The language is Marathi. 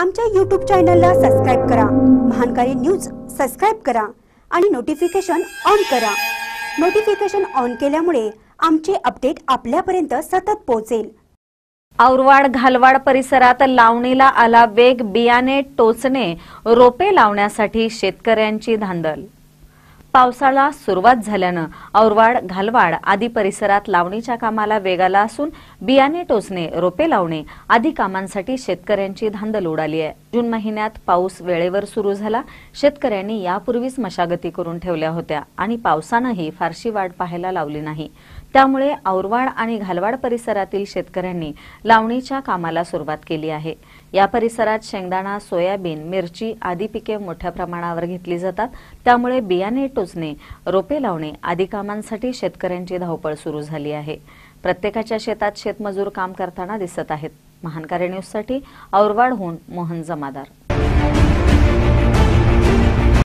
आमच्या यूट्यूब चॅनलला सबस्क्राईब करा महानकारी न्यूज सबस्क्राईब करा आणि नोटिफिकेशन ऑन करा नोटिफिकेशन ऑन केल्यामुळे आमचे अपडेट आपल्यापर्यंत सतत पोहोचेल औरवाड घालवाड परिसरात लावणीला आला वेग बियाणे टोचणे रोपे लावण्यासाठी शेतकऱ्यांची धांदल पावसाला सुरुवात झाल्यानं औरवाड घालवाड आदी परिसरात लावणीच्या कामाला वेग आला असून बियाणे टोचणे रोपे लावणे आदी कामांसाठी शेतकऱ्यांची धांदल उडाली आहे जून महिन्यात पाऊस वेळेवर सुरू झाला शेतकऱ्यांनी यापूर्वीच मशागती करून ठेवल्या होत्या आणि पावसानंही फारशी वाट पाहायला लावली नाही त्यामुळे औरवाड आणि घालवाड परिसरातील शेतकऱ्यांनी लावणीच्या कामाला सुरुवात केली आहे या परिसरात शेंगदाणा सोयाबीन मिरची आदी पिके मोठ्या प्रमाणावर घेतली जातात त्यामुळे बियाणे टोचणे रोपे लावणे आदी काम कामांसाठी शेतकऱ्यांची धावपळ सुरू झाली आहे प्रत्येकाच्या शेतात शेतमजूर काम करताना दिसत आहेत महानकारी न्यूजसाठी औरवाडहून मोहन जमादार